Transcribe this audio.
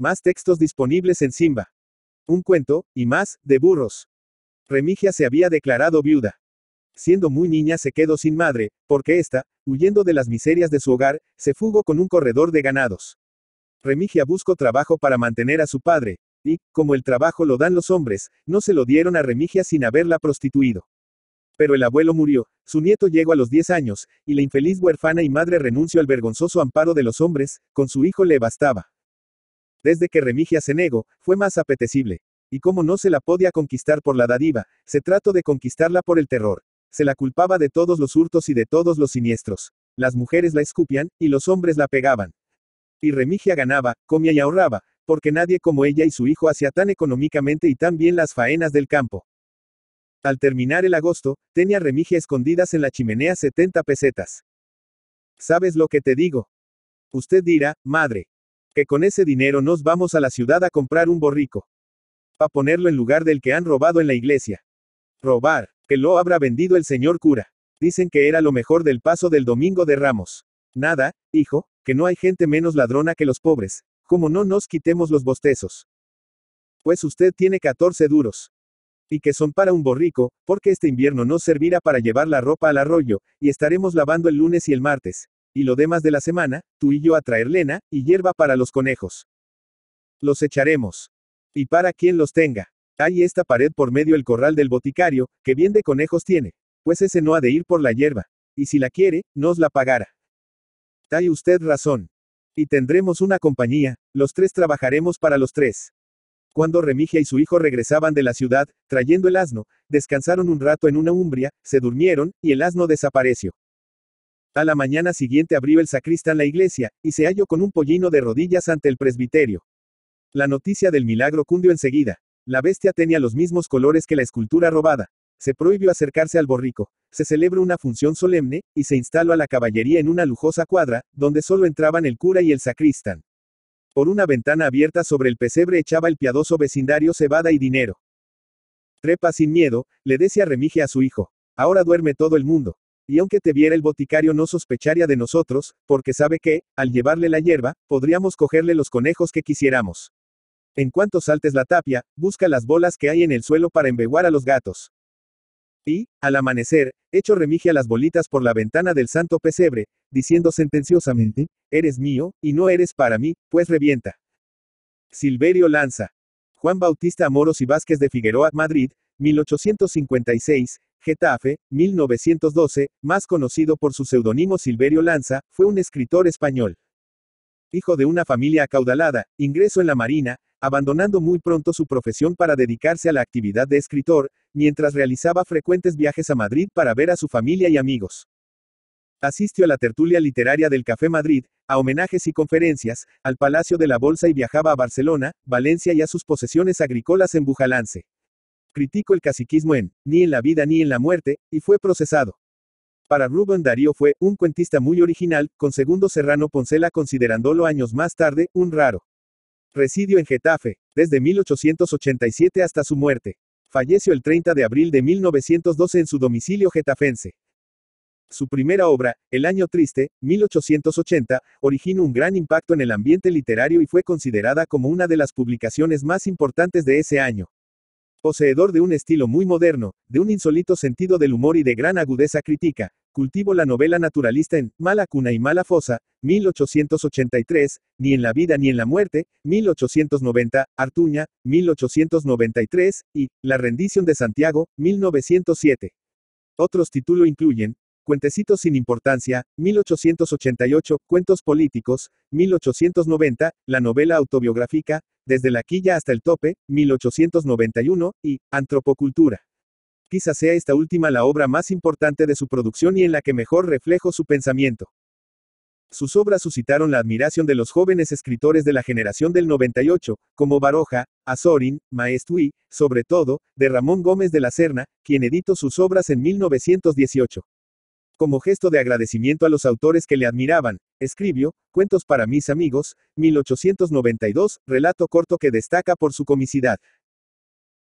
Más textos disponibles en Simba. Un cuento, y más, de burros. Remigia se había declarado viuda. Siendo muy niña se quedó sin madre, porque ésta, huyendo de las miserias de su hogar, se fugó con un corredor de ganados. Remigia buscó trabajo para mantener a su padre, y, como el trabajo lo dan los hombres, no se lo dieron a Remigia sin haberla prostituido. Pero el abuelo murió, su nieto llegó a los 10 años, y la infeliz huérfana y madre renunció al vergonzoso amparo de los hombres, con su hijo le bastaba. Desde que Remigia se negó, fue más apetecible. Y como no se la podía conquistar por la dadiva, se trató de conquistarla por el terror. Se la culpaba de todos los hurtos y de todos los siniestros. Las mujeres la escupían, y los hombres la pegaban. Y Remigia ganaba, comía y ahorraba, porque nadie como ella y su hijo hacía tan económicamente y tan bien las faenas del campo. Al terminar el agosto, tenía Remigia escondidas en la chimenea 70 pesetas. ¿Sabes lo que te digo? Usted dirá, madre, con ese dinero nos vamos a la ciudad a comprar un borrico. A ponerlo en lugar del que han robado en la iglesia. Robar, que lo habrá vendido el señor cura. Dicen que era lo mejor del paso del domingo de Ramos. Nada, hijo, que no hay gente menos ladrona que los pobres, como no nos quitemos los bostezos. Pues usted tiene 14 duros. Y que son para un borrico, porque este invierno nos servirá para llevar la ropa al arroyo, y estaremos lavando el lunes y el martes y lo demás de la semana, tú y yo a traer lena, y hierba para los conejos. Los echaremos. Y para quien los tenga. Hay esta pared por medio el corral del boticario, que bien de conejos tiene, pues ese no ha de ir por la hierba, y si la quiere, nos la pagará. Hay usted razón. Y tendremos una compañía, los tres trabajaremos para los tres. Cuando Remigia y su hijo regresaban de la ciudad, trayendo el asno, descansaron un rato en una umbria, se durmieron, y el asno desapareció. A la mañana siguiente abrió el sacristán la iglesia, y se halló con un pollino de rodillas ante el presbiterio. La noticia del milagro cundió enseguida. La bestia tenía los mismos colores que la escultura robada. Se prohibió acercarse al borrico, se celebró una función solemne, y se instaló a la caballería en una lujosa cuadra, donde solo entraban el cura y el sacristán. Por una ventana abierta sobre el pesebre echaba el piadoso vecindario cebada y dinero. Trepa sin miedo, le decía Remige a su hijo. Ahora duerme todo el mundo y aunque te viera el boticario no sospecharía de nosotros, porque sabe que, al llevarle la hierba, podríamos cogerle los conejos que quisiéramos. En cuanto saltes la tapia, busca las bolas que hay en el suelo para embeguar a los gatos. Y, al amanecer, echo remigia las bolitas por la ventana del santo pesebre, diciendo sentenciosamente, eres mío, y no eres para mí, pues revienta. Silverio Lanza. Juan Bautista Amoros y Vázquez de Figueroa, Madrid, 1856, Getafe, 1912, más conocido por su seudónimo Silverio Lanza, fue un escritor español. Hijo de una familia acaudalada, ingresó en la Marina, abandonando muy pronto su profesión para dedicarse a la actividad de escritor, mientras realizaba frecuentes viajes a Madrid para ver a su familia y amigos. Asistió a la tertulia literaria del Café Madrid, a homenajes y conferencias, al Palacio de la Bolsa y viajaba a Barcelona, Valencia y a sus posesiones agrícolas en Bujalance. Criticó el caciquismo en Ni en la vida ni en la muerte, y fue procesado. Para Rubén Darío fue un cuentista muy original, con Segundo Serrano Poncela considerándolo años más tarde un raro. Residió en Getafe, desde 1887 hasta su muerte. Falleció el 30 de abril de 1912 en su domicilio getafense. Su primera obra, El Año Triste, 1880, originó un gran impacto en el ambiente literario y fue considerada como una de las publicaciones más importantes de ese año. Poseedor de un estilo muy moderno, de un insólito sentido del humor y de gran agudeza crítica, cultivo la novela naturalista en Mala cuna y mala fosa, 1883, Ni en la vida ni en la muerte, 1890, Artuña, 1893, y La rendición de Santiago, 1907. Otros títulos incluyen Cuentecitos sin importancia, 1888, Cuentos políticos, 1890, la novela autobiográfica, Desde la quilla hasta el tope, 1891, y Antropocultura. Quizá sea esta última la obra más importante de su producción y en la que mejor reflejo su pensamiento. Sus obras suscitaron la admiración de los jóvenes escritores de la generación del 98, como Baroja, Azorín, y, sobre todo, de Ramón Gómez de la Serna, quien editó sus obras en 1918. Como gesto de agradecimiento a los autores que le admiraban, escribió, Cuentos para mis amigos, 1892, relato corto que destaca por su comicidad,